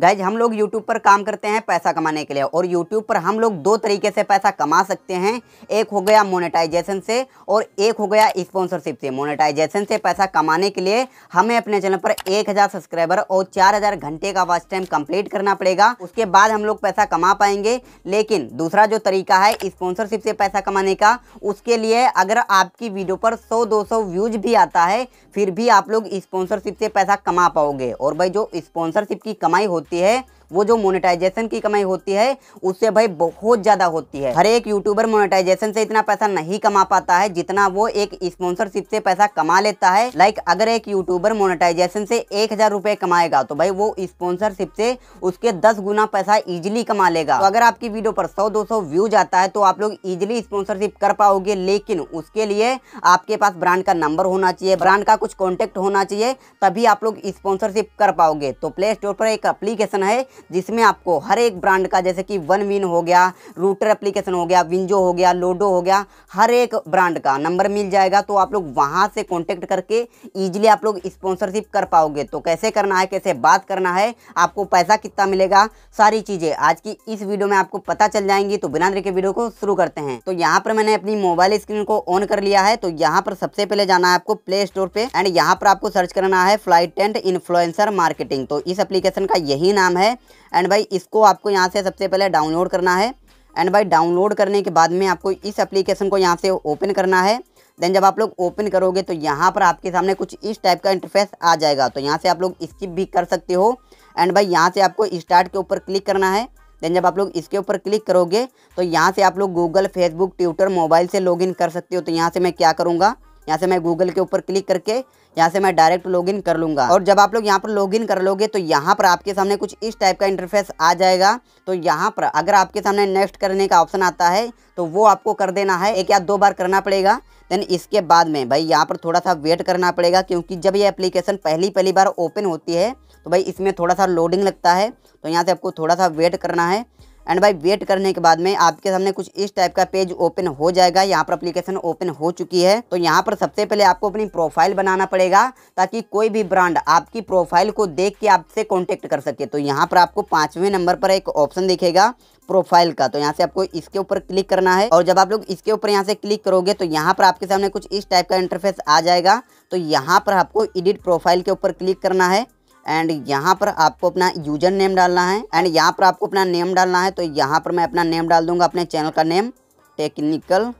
guys हम लोग YouTube पर काम करते हैं पैसा कमाने के लिए और यूट्यूब पर हम लोग दो तरीके से पैसा कमा सकते हैं एक हो गया मोनेटाइजेशन से और एक हो गया स्पॉन्सरशिप से मोनेटाइजेशन से पैसा कमाने के लिए हमें अपने चैनल पर 1000 सब्सक्राइबर और 4000 घंटे का वॉच टाइम कंप्लीट करना पड़ेगा उसके बाद हम लोग पैसा कमा पाएंगे लेकिन दूसरा जो तरीका है स्पॉन्सरशिप से पैसा कमाने का उसके लिए अगर आपकी वीडियो पर सौ दो व्यूज भी आता है फिर भी आप लोग स्पॉन्सरशिप से पैसा कमा पाओगे और भाई जो स्पॉन्सरशिप की कमाई होती 띠에 वो जो मोनेटाइजेशन की कमाई होती है उससे भाई बहुत ज़्यादा होती है हर एक यूट्यूबर मोनेटाइजेशन से इतना पैसा नहीं कमा पाता है जितना वो एक स्पॉन्सरशिप से पैसा कमा लेता है लाइक अगर एक यूट्यूबर मोनेटाइजेशन से एक हज़ार रुपए कमाएगा तो भाई वो स्पॉन्सरशिप से उसके दस गुना पैसा इजिली कमा लेगा तो अगर आपकी वीडियो पर सौ दो सौ व्यूज आता है तो आप लोग इजिली स्पॉन्सरशिप कर पाओगे लेकिन उसके लिए आपके पास ब्रांड का नंबर होना चाहिए ब्रांड का कुछ कॉन्टेक्ट होना चाहिए तभी आप लोग स्पॉन्सरशिप कर पाओगे तो प्ले स्टोर पर एक अप्लीकेशन है जिसमें आपको हर एक ब्रांड का जैसे कि वन विन हो गया रूटर एप्लीकेशन हो गया विंजो हो गया लोडो हो गया हर एक ब्रांड का नंबर मिल जाएगा तो आप लोग वहाँ से कॉन्टेक्ट करके ईजिली आप लोग स्पॉन्सरशिप कर पाओगे तो कैसे करना है कैसे बात करना है आपको पैसा कितना मिलेगा सारी चीज़ें आज की इस वीडियो में आपको पता चल जाएंगी तो बिना देखे वीडियो को शुरू करते हैं तो यहाँ पर मैंने अपनी मोबाइल स्क्रीन को ऑन कर लिया है तो यहाँ पर सबसे पहले जाना है आपको प्ले स्टोर पे एंड यहाँ पर आपको सर्च करना है फ्लाइट टेंट इन्फ्लुएंसर मार्केटिंग तो इस एप्लीकेशन का यही नाम है एंड भाई इसको आपको यहाँ से सबसे पहले डाउनलोड करना है एंड भाई डाउनलोड करने के बाद में आपको इस एप्लीकेशन को यहाँ से ओपन करना है देन जब आप लोग ओपन करोगे तो यहाँ पर आपके सामने कुछ इस टाइप का इंटरफेस आ जाएगा तो यहाँ से आप लोग स्किप भी कर सकते हो एंड भाई यहाँ से आपको स्टार्ट के ऊपर क्लिक करना है देन जब आप लोग इसके ऊपर क्लिक करोगे तो यहाँ से आप लोग गूगल फेसबुक ट्विटर मोबाइल से लॉगिन कर सकते हो तो यहाँ से मैं क्या करूँगा यहाँ से मैं गूगल के ऊपर क्लिक करके यहाँ से मैं डायरेक्ट लॉगिन कर लूँगा और जब आप लोग यहाँ पर लॉगिन कर लोगे तो यहाँ पर आपके सामने कुछ इस टाइप का इंटरफेस आ जाएगा तो यहाँ पर अगर आपके सामने नेक्स्ट करने का ऑप्शन आता है तो वो आपको कर देना है एक या दो बार करना पड़ेगा देन इसके बाद में भाई यहाँ पर थोड़ा सा वेट करना पड़ेगा क्योंकि जब ये एप्लीकेशन पहली पहली बार ओपन होती है तो भाई इसमें थोड़ा सा लोडिंग लगता है तो यहाँ से आपको थोड़ा सा वेट करना है एंड भाई वेट करने के बाद में आपके सामने कुछ इस टाइप का पेज ओपन हो जाएगा यहाँ पर अप्लीकेशन ओपन हो चुकी है तो यहाँ पर सबसे पहले आपको अपनी प्रोफाइल बनाना पड़ेगा ताकि कोई भी ब्रांड आपकी प्रोफाइल को देख के आपसे कॉन्टेक्ट कर सके तो यहाँ पर आपको पाँचवें नंबर पर एक ऑप्शन दिखेगा प्रोफाइल का तो यहाँ से आपको इसके ऊपर क्लिक करना है और जब आप लोग इसके ऊपर यहाँ से क्लिक करोगे तो यहाँ पर आपके सामने कुछ इस टाइप का इंटरफेस आ जाएगा तो यहाँ पर आपको एडिट प्रोफाइल के ऊपर क्लिक करना है एंड यहाँ पर आपको अपना यूजर नेम डालना है एंड यहाँ पर आपको अपना नेम डालना है तो यहाँ पर मैं अपना नेम डाल दूँगा अपने चैनल का नेम टेक्निकल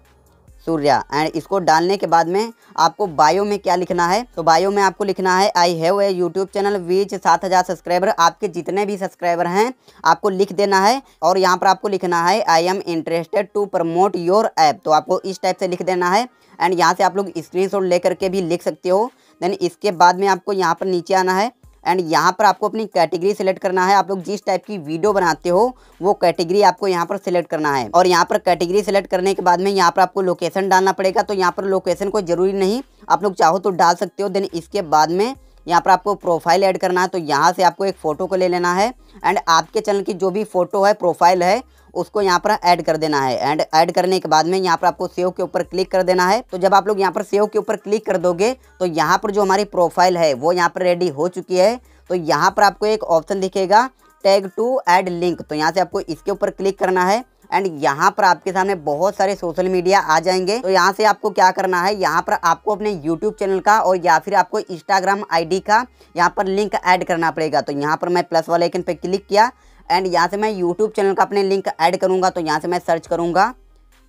सूर्या एंड इसको डालने के बाद में आपको बायो में क्या लिखना है तो बायो में आपको लिखना है I have a YouTube channel which सात हज़ार सब्सक्राइबर आपके जितने भी सब्सक्राइबर हैं आपको लिख देना है और यहाँ पर आपको लिखना है I am interested to promote your app तो आपको इस टाइप से लिख देना है एंड यहाँ से आप लोग स्क्रीन लेकर के भी लिख सकते हो देन इसके बाद में आपको यहाँ पर नीचे आना है एंड यहाँ पर आपको अपनी कैटेगरी सेलेक्ट करना है आप लोग जिस टाइप की वीडियो बनाते हो वो कैटेगरी आपको यहाँ पर सिलेक्ट करना है और यहाँ पर कैटेगरी सेलेक्ट करने के बाद में यहाँ पर आपको लोकेशन डालना पड़ेगा तो यहाँ पर लोकेशन कोई जरूरी नहीं आप लोग चाहो तो डाल सकते हो देन इसके बाद में यहाँ पर आपको प्रोफाइल ऐड करना है तो यहाँ से आपको एक फ़ोटो को ले लेना है एंड आपके चैनल की जो भी फ़ोटो है प्रोफाइल है उसको यहाँ पर ऐड कर देना है एंड ऐड करने के बाद में यहाँ पर आपको सेव के ऊपर क्लिक कर देना है तो जब आप लोग यहाँ पर सेव के ऊपर क्लिक कर दोगे तो यहाँ पर जो हमारी प्रोफाइल है वो यहाँ पर रेडी हो चुकी है तो यहाँ पर आपको एक ऑप्शन दिखेगा टैग टू ऐड लिंक तो यहाँ से आपको इसके ऊपर क्लिक करना है एंड यहाँ पर आपके सामने बहुत सारे सोशल मीडिया आ जाएंगे तो यहाँ से आपको क्या करना है यहाँ पर आपको अपने यूट्यूब चैनल का और या फिर आपको इंस्टाग्राम आई का यहाँ पर लिंक ऐड करना पड़ेगा तो यहाँ पर मैं प्लस वाले आइकन पर क्लिक किया एंड यहाँ से मैं यूट्यूब चैनल का अपने लिंक ऐड करूँगा तो यहाँ से मैं सर्च करूँगा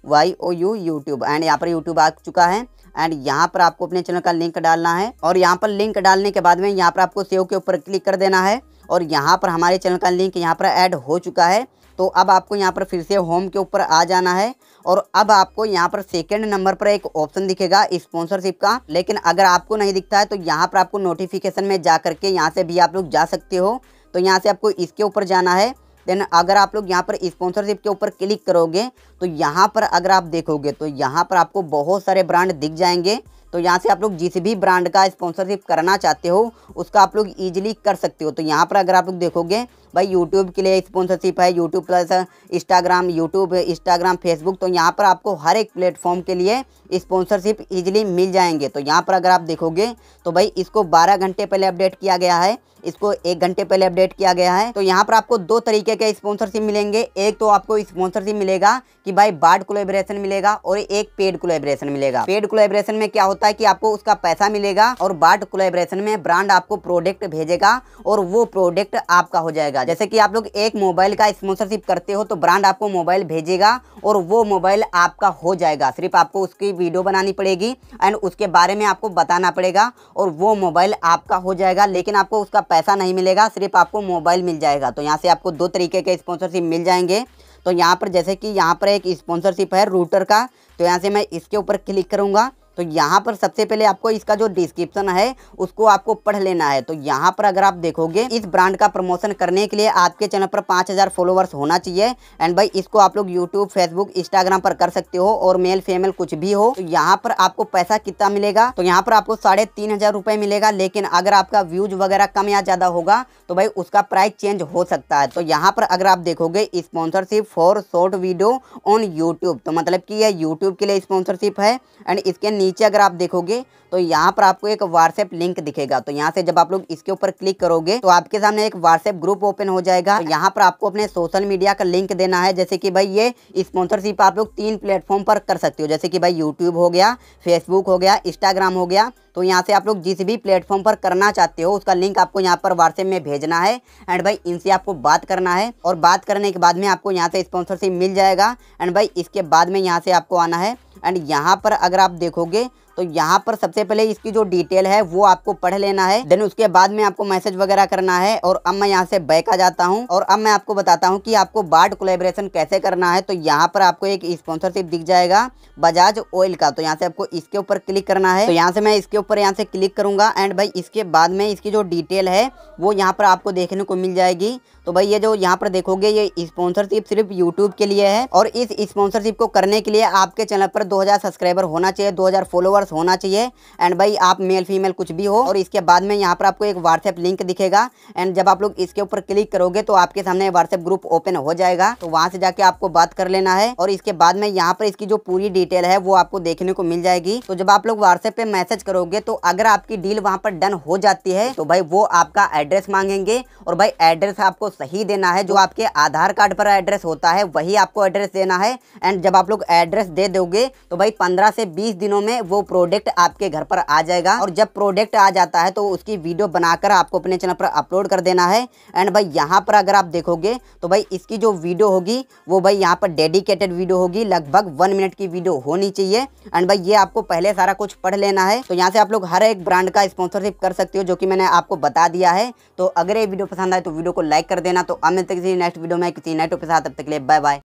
Y O U YouTube and यहाँ पर यूट्यूब आ चुका है एंड यहाँ पर आपको अपने चैनल का लिंक डालना है और यहाँ पर लिंक डालने के बाद में यहाँ पर आपको सेव के ऊपर क्लिक कर देना है और यहाँ पर हमारे चैनल का लिंक यहाँ पर ऐड हो चुका है तो अब आपको यहाँ पर फिर से होम के ऊपर आ जाना है और अब आपको यहाँ पर सेकेंड नंबर पर एक ऑप्शन दिखेगा स्पॉन्सरशिप का लेकिन अगर आपको नहीं दिखता है तो यहाँ पर आपको नोटिफिकेशन में जा करके यहाँ से भी आप लोग जा सकते हो तो यहाँ से आपको इसके ऊपर जाना है देन अगर आप लोग यहाँ पर स्पॉन्सरशिप के ऊपर क्लिक करोगे तो यहाँ पर अगर आप देखोगे तो यहाँ पर आपको बहुत सारे ब्रांड दिख जाएंगे तो यहाँ से आप लोग जिस भी ब्रांड का स्पॉन्सरशिप करना चाहते हो उसका आप लोग ईजिली कर सकते हो तो यहाँ पर अगर आप लोग देखोगे भाई यूट्यूब के लिए स्पॉन्सरशिप है YouTube plus Instagram YouTube Instagram Facebook तो यहाँ पर आपको हर एक प्लेटफॉर्म के लिए स्पॉन्सरशिप ईजिली मिल जाएंगे तो यहाँ पर अगर आप देखोगे तो भाई इसको बारह घंटे पहले अपडेट किया गया है इसको एक घंटे पहले अपडेट किया गया है तो यहाँ पर आपको दो तरीके के स्पॉन्सरशिप मिलेंगे एक तो आपको स्पॉन्सरशिप मिलेगा कि भाई बार्ड कोलेबरेशन मिलेगा और एक पेड कोलेबरेशन मिलेगा पेड कोलेबरेशन में क्या होता है कि आपको उसका पैसा मिलेगा और बार्ड कोलेबरेशन में ब्रांड आपको प्रोडक्ट भेजेगा और वो प्रोडक्ट आपका हो जाएगा जैसे कि आप लोग एक मोबाइल का स्पॉन्सरशिप करते हो तो ब्रांड आपको मोबाइल भेजेगा और वो मोबाइल आपका हो जाएगा सिर्फ आपको उसकी वीडियो बनानी पड़ेगी एंड उसके बारे में आपको बताना पड़ेगा और वो मोबाइल आपका हो जाएगा लेकिन आपको उसका पैसा नहीं मिलेगा सिर्फ आपको मोबाइल मिल जाएगा तो यहाँ से आपको दो तरीके के स्पॉन्सरशिप मिल जाएंगे तो यहाँ पर जैसे कि यहाँ पर एक स्पॉन्सरशिप है रूटर का तो यहाँ से मैं इसके ऊपर क्लिक करूँगा तो यहाँ पर सबसे पहले आपको इसका जो डिस्क्रिप्शन है उसको आपको पढ़ लेना है तो यहाँ पर अगर आप देखोगे इस ब्रांड का प्रमोशन करने के लिए आपके चैनल पर पाँच हज़ार फॉलोअर्स होना चाहिए एंड भाई इसको आप लोग यूट्यूब फेसबुक इंस्टाग्राम पर कर सकते हो और मेल फीमेल कुछ भी हो तो यहाँ पर आपको पैसा कितना मिलेगा तो यहाँ पर आपको साढ़े तीन हजार रुपये मिलेगा लेकिन अगर आपका व्यूज वगैरह कम या ज़्यादा होगा तो भाई उसका प्राइस चेंज हो सकता है तो यहाँ पर अगर आप देखोगे sponsorship for short video on YouTube तो मतलब कि यह यूट्यूब के लिए स्पॉन्सरशिप है एंड इसके नीचे अगर आप देखोगे तो यहाँ पर आपको एक व्हाट्सएप लिंक दिखेगा तो यहाँ से जब आप लोग इसके ऊपर क्लिक करोगे तो आपके सामने एक व्हाट्सएप ग्रुप ओपन हो जाएगा तो यहाँ पर आपको अपने सोशल मीडिया का लिंक देना है जैसे कि भाई ये स्पॉन्सरशिप आप लोग तीन प्लेटफॉर्म पर कर सकते हो जैसे कि भाई यूट्यूब हो गया फेसबुक हो गया इंस्टाग्राम हो गया तो यहाँ से आप लोग जिस भी प्लेटफॉर्म पर करना चाहते हो उसका लिंक आपको यहाँ पर व्हाट्सएप में भेजना है एंड भाई इनसे आपको बात करना है और बात करने के बाद में आपको यहाँ से स्पॉन्सरशिप मिल जाएगा एंड भाई इसके बाद में यहाँ से आपको आना है एंड यहाँ पर अगर आप देखोगे तो यहाँ पर सबसे पहले इसकी जो डिटेल है वो आपको पढ़ लेना है देन उसके बाद में आपको मैसेज वगैरह करना है और अब मैं यहाँ से बैक आ जाता हूँ और अब मैं आपको बताता हूँ कि आपको बार्ड कोलेब्रेशन कैसे करना है तो यहाँ पर आपको एक स्पॉन्सरशिप दिख जाएगा बजाज ऑयल का तो यहाँ से आपको इसके ऊपर क्लिक करना है तो यहाँ से मैं इसके ऊपर यहाँ से क्लिक करूंगा एंड भाई इसके बाद में इसकी जो डिटेल है वो यहाँ पर आपको देखने को मिल जाएगी तो भाई ये जो यहाँ पर देखोगे ये स्पॉन्सरशिप सिर्फ यूट्यूब के लिए है और इस स्पॉन्सरशिप को करने के लिए आपके चैनल पर दो सब्सक्राइबर होना चाहिए दो फॉलोअर बस होना चाहिए एंड भाई आप मेल फीमेल कुछ भी हो और इसके बाद में यहाँ पर आपको एक व्हाट्सएप लिंक दिखेगा एंड जब आप लोग इसके ऊपर क्लिक करोगे तो आपके सामने व्हाट्सएप ग्रुप ओपन हो जाएगा तो वहाँ से जाके आपको बात कर लेना है और इसके बाद में यहाँ पर इसकी जो पूरी डिटेल है वो आपको देखने को मिल जाएगी तो जब आप लोग व्हाट्सएप पे मैसेज करोगे तो अगर आपकी डील वहाँ पर डन हो जाती है तो भाई वो आपका एड्रेस मांगेंगे और भाई एड्रेस आपको सही देना है जो आपके आधार कार्ड पर एड्रेस होता है वही आपको एड्रेस देना है एंड जब आप लोग एड्रेस दे दोगे तो भाई पंद्रह से बीस दिनों में वो प्रोडक्ट आपके घर पर आ जाएगा और जब प्रोडक्ट आ जाता है तो उसकी वीडियो बनाकर आपको अपने चैनल पर अपलोड कर देना है एंड भाई यहाँ पर अगर आप देखोगे तो भाई इसकी जो वीडियो होगी वो भाई यहाँ पर डेडिकेटेड वीडियो होगी लगभग वन मिनट की वीडियो होनी चाहिए एंड भाई ये आपको पहले सारा कुछ पढ़ लेना है तो यहाँ से आप लोग हर एक ब्रांड का स्पॉन्सरशिप कर सकते हो जो कि मैंने आपको बता दिया है तो अगर ये वीडियो पसंद आए तो वीडियो को लाइक कर देना तो अब मिलते किसी नेक्स्ट वीडियो में किसी नेटवर्क के साथ तब तक ले बाय बाय